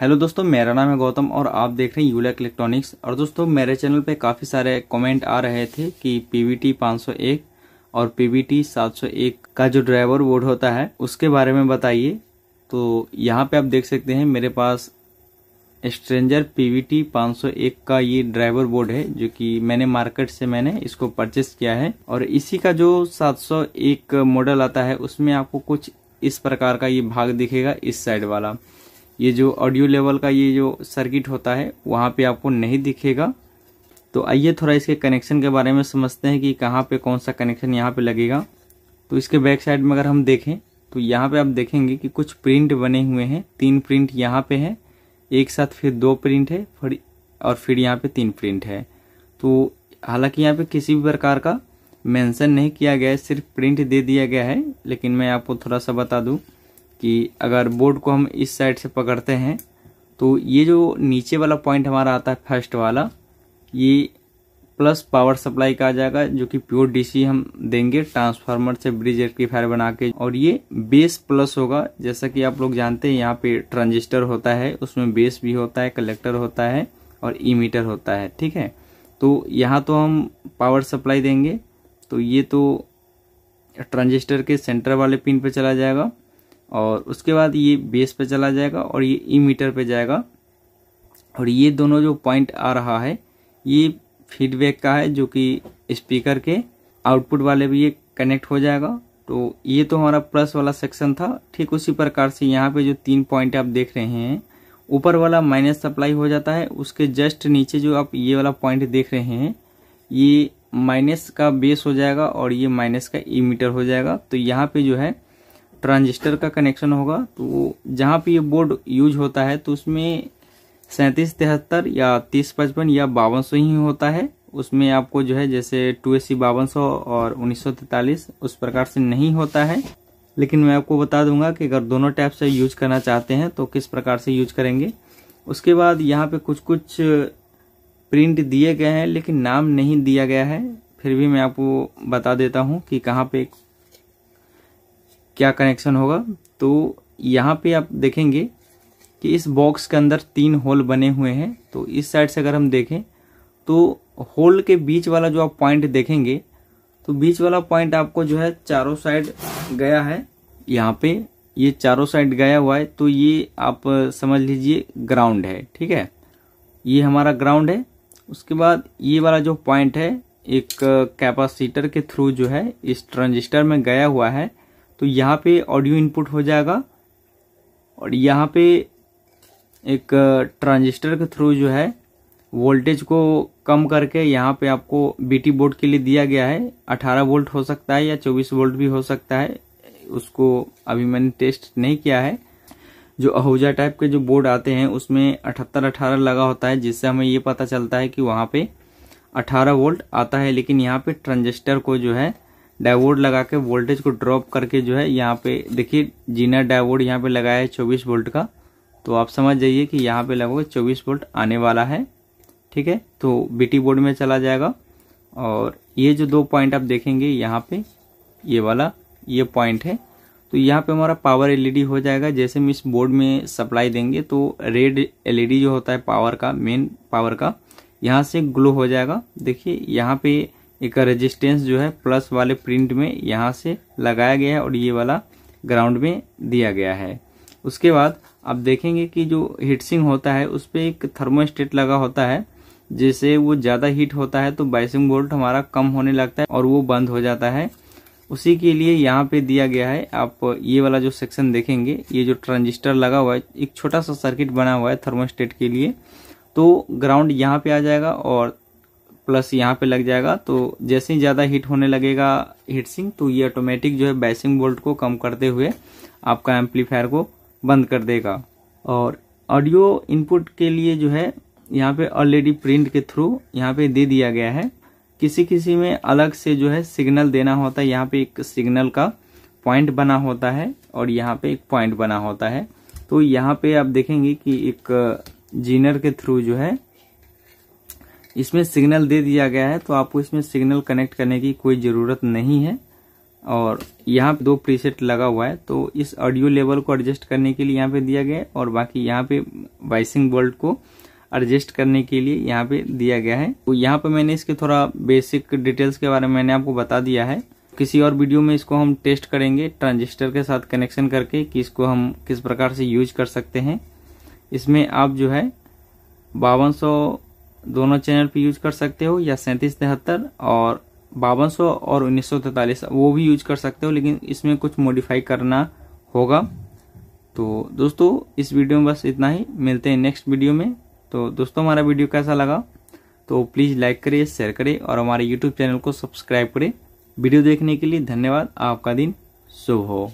hello दोस्तों मेरा नाम है गौतम और आप देख रहे हैं यूलैक इलेक्ट्रॉनिक्स और दोस्तों मेरे चैनल पे काफ़ी सारे कमेंट आ रहे थे कि पीवीटी 501 और पीवीटी 701 का जो ड्राइवर बोर्ड होता है उसके बारे में बताइए तो यहाँ पे आप देख सकते हैं मेरे पास स्ट्रेंजर पीवीटी 501 का ये ड्राइवर बोर्ड है जो कि मैंने मार्केट से मैंने इसको परचेस किया है और इसी का जो सात मॉडल आता है उसमें आपको कुछ इस प्रकार का ये भाग दिखेगा इस साइड वाला ये जो ऑडियो लेवल का ये जो सर्किट होता है वहाँ पे आपको नहीं दिखेगा तो आइए थोड़ा इसके कनेक्शन के बारे में समझते हैं कि कहाँ पे कौन सा कनेक्शन यहाँ पे लगेगा तो इसके बैक साइड में अगर हम देखें तो यहाँ पे आप देखेंगे कि कुछ प्रिंट बने हुए हैं तीन प्रिंट यहाँ पे हैं एक साथ फिर दो प्रिंट है फिर और फिर यहाँ पे तीन प्रिंट है तो हालांकि यहाँ पे किसी भी प्रकार का मेंशन नहीं किया गया है सिर्फ प्रिंट दे दिया गया है लेकिन मैं आपको थोड़ा सा बता दूँ कि अगर बोर्ड को हम इस साइड से पकड़ते हैं तो ये जो नीचे वाला पॉइंट हमारा आता है फर्स्ट वाला ये प्लस पावर सप्लाई का आ जाएगा जो कि प्योर डीसी हम देंगे ट्रांसफार्मर से ब्रिज फायर बना के और ये बेस प्लस होगा जैसा कि आप लोग जानते हैं यहाँ पे ट्रांजिस्टर होता है उसमें बेस भी होता है कलेक्टर होता है और ई होता है ठीक है तो यहाँ तो हम पावर सप्लाई देंगे तो ये तो ट्रांजिस्टर के सेंटर वाले पिन पर चला जाएगा और उसके बाद ये बेस पे चला जाएगा और ये ई मीटर पे जाएगा और ये दोनों जो पॉइंट आ रहा है ये फीडबैक का है जो कि स्पीकर के आउटपुट वाले भी ये कनेक्ट हो जाएगा तो ये तो हमारा प्लस वाला सेक्शन था ठीक उसी प्रकार से यहाँ पे जो तीन पॉइंट आप देख रहे हैं ऊपर वाला माइनस सप्लाई हो जाता है उसके जस्ट नीचे जो आप ये वाला पॉइंट देख रहे हैं ये माइनस का बेस हो जाएगा और ये माइनस का ई मीटर हो जाएगा तो यहाँ पे जो है ट्रांजिस्टर का कनेक्शन होगा तो जहाँ पे ये बोर्ड यूज होता है तो उसमें सैंतीस तिहत्तर या तीस पचपन या बावन सौ ही होता है उसमें आपको जो है जैसे टू एस सी बावन सौ और उन्नीस सौ तैतालीस उस प्रकार से नहीं होता है लेकिन मैं आपको बता दूंगा कि अगर दोनों टाइप से यूज करना चाहते हैं तो किस प्रकार से यूज करेंगे उसके बाद यहाँ पे कुछ कुछ प्रिंट दिए गए हैं लेकिन नाम नहीं दिया गया है फिर भी मैं आपको बता देता हूँ कि कहाँ पे क्या कनेक्शन होगा तो यहाँ पे आप देखेंगे कि इस बॉक्स के अंदर तीन होल बने हुए हैं तो इस साइड से अगर हम देखें तो होल के बीच वाला जो आप पॉइंट देखेंगे तो बीच वाला पॉइंट आपको जो है चारों साइड गया है यहाँ पे ये चारों साइड गया हुआ है तो ये आप समझ लीजिए ग्राउंड है ठीक है ये हमारा ग्राउंड है उसके बाद ये वाला जो पॉइंट है एक कैपासीटर के थ्रू जो है इस ट्रांजिस्टर में गया हुआ है तो यहाँ पे ऑडियो इनपुट हो जाएगा और यहाँ पे एक ट्रांजिस्टर के थ्रू जो है वोल्टेज को कम करके यहाँ पे आपको बीटी बोर्ड के लिए दिया गया है 18 वोल्ट हो सकता है या 24 वोल्ट भी हो सकता है उसको अभी मैंने टेस्ट नहीं किया है जो अहूजा टाइप के जो बोर्ड आते हैं उसमें अठहत्तर अठारह लगा होता है जिससे हमें ये पता चलता है कि वहाँ पे 18 वोल्ट आता है लेकिन यहाँ पे ट्रांजिस्टर को जो है डायोड लगा के वोल्टेज को ड्रॉप करके जो है यहाँ पे देखिए जीना डायोड यहाँ पे लगाया है चौबीस वोल्ट का तो आप समझ जाइए कि यहाँ पे लगभग चौबीस वोल्ट आने वाला है ठीक है तो बीटी बोर्ड में चला जाएगा और ये जो दो पॉइंट आप देखेंगे यहाँ पे ये वाला ये पॉइंट है तो यहाँ पे हमारा पावर एलईडी e हो जाएगा जैसे हम इस बोर्ड में सप्लाई देंगे तो रेड एलईडी e जो होता है पावर का मेन पावर का यहाँ से ग्लो हो जाएगा देखिए यहाँ पे एक रेजिस्टेंस जो है प्लस वाले प्रिंट में यहाँ से लगाया गया है और ये वाला ग्राउंड में दिया गया है उसके बाद आप देखेंगे कि जो हीटसिंग होता है उस पर एक थर्मोस्टेट लगा होता है जैसे वो ज़्यादा हीट होता है तो बाइसिंग वोल्ट हमारा कम होने लगता है और वो बंद हो जाता है उसी के लिए यहाँ पे दिया गया है आप ये वाला जो सेक्शन देखेंगे ये जो ट्रांजिस्टर लगा हुआ है एक छोटा सा सर्किट बना हुआ है थर्मोस्टेट के लिए तो ग्राउंड यहाँ पे आ जाएगा और प्लस यहाँ पे लग जाएगा तो जैसे ही ज़्यादा हीट होने लगेगा हीट सिंक तो ये ऑटोमेटिक जो है बैसिंग बोल्ट को कम करते हुए आपका एम्पलीफायर को बंद कर देगा और ऑडियो इनपुट के लिए जो है यहाँ पे ऑलरेडी प्रिंट के थ्रू यहाँ पे दे दिया गया है किसी किसी में अलग से जो है सिग्नल देना होता है यहाँ पे एक सिग्नल का पॉइंट बना होता है और यहाँ पे एक पॉइंट बना होता है तो यहाँ पे आप देखेंगे कि एक जीनर के थ्रू जो है इसमें सिग्नल दे दिया गया है तो आपको इसमें सिग्नल कनेक्ट करने की कोई ज़रूरत नहीं है और यहाँ पे दो प्रीसेट लगा हुआ है तो इस ऑडियो लेवल को एडजस्ट करने के लिए यहाँ पे दिया गया है और बाकी यहाँ पे वाइसिंग बोल्ट को एडजस्ट करने के लिए यहाँ पे दिया गया है तो यहाँ पे मैंने इसके थोड़ा बेसिक डिटेल्स के बारे में मैंने आपको बता दिया है किसी और वीडियो में इसको हम टेस्ट करेंगे ट्रांजिस्टर के साथ कनेक्शन करके कि इसको हम किस प्रकार से यूज कर सकते हैं इसमें आप जो है बावन दोनों चैनल पे यूज कर सकते हो या सैंतीस तिहत्तर और बावन सौ और उन्नीस सौ तैतालीस वो भी यूज कर सकते हो लेकिन इसमें कुछ मॉडिफाई करना होगा तो दोस्तों इस वीडियो में बस इतना ही मिलते हैं नेक्स्ट वीडियो में तो दोस्तों हमारा वीडियो कैसा लगा तो प्लीज़ लाइक करिए शेयर करें और हमारे यूट्यूब चैनल को सब्सक्राइब करें वीडियो देखने के लिए धन्यवाद आपका दिन शुभ हो